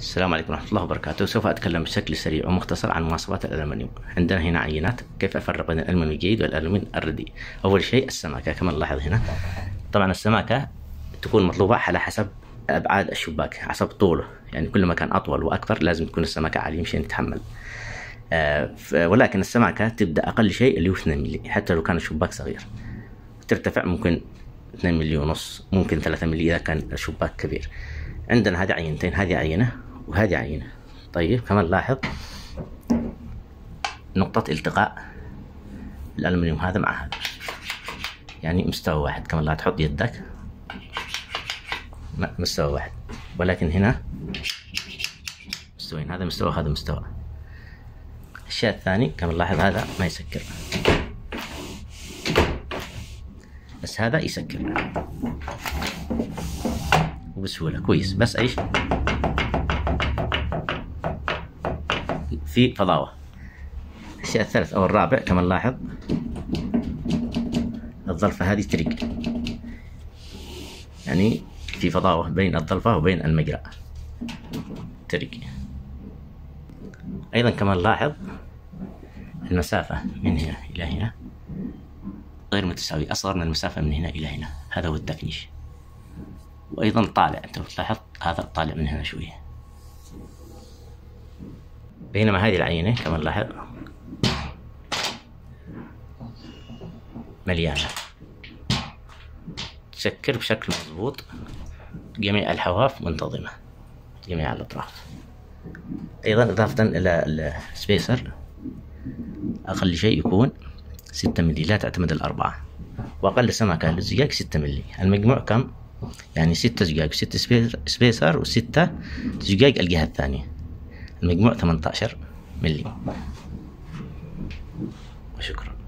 السلام عليكم ورحمة الله وبركاته سوف أتكلم بشكل سريع ومختصر عن مواصفات الألمنيوم عندنا هنا عينات كيف أفرق بين الألمنيوم الجيد والألمنيوم الرديء أول شيء السماكة كما نلاحظ هنا طبعا السماكة تكون مطلوبة على حسب أبعاد الشباك حسب طوله يعني كل ما كان أطول وأكثر لازم تكون السماكة عالية مشان تتحمل أه ولكن السماكة تبدأ أقل شيء اللي هو 2 ملي حتى لو كان الشباك صغير ترتفع ممكن 2 ملي ونص ممكن 3 ملي إذا كان الشباك كبير عندنا هذه عينتين هذه عينة وهذه عينة طيب كمان لاحظ نقطة التقاء الألمنيوم هذا مع هذا يعني مستوى واحد كمان لا تحط يدك مستوى واحد ولكن هنا مستويين هذا مستوى هذا مستوى الشيء الثاني كما نلاحظ هذا ما يسكر بس هذا يسكر وبسهولة كويس بس ايش في فضاوة الشيء الثالث أو الرابع كما نلاحظ الظلفه هذه تريق يعني في فضاوة بين الظلفه وبين المجرى تريق أيضا كما نلاحظ المسافة من هنا إلى هنا غير متساوية من المسافة من هنا إلى هنا هذا هو التكنيش وأيضا طالع أنت تلاحظ هذا طالع من هنا شوية بينما هذه العينة كما نلاحظ مليانة تسكر بشكل مضبوط جميع الحواف منتظمة جميع الأطراف أيضا إضافة إلى السبيسر أقل شيء يكون ستة ملي لا تعتمد الأربعة وأقل سمكة للزجاج ستة ملي المجموع كم؟ يعني ستة زجاج ستة سبيسر وستة زجاج الجهة الثانية المجموع 18 مللي وشكرا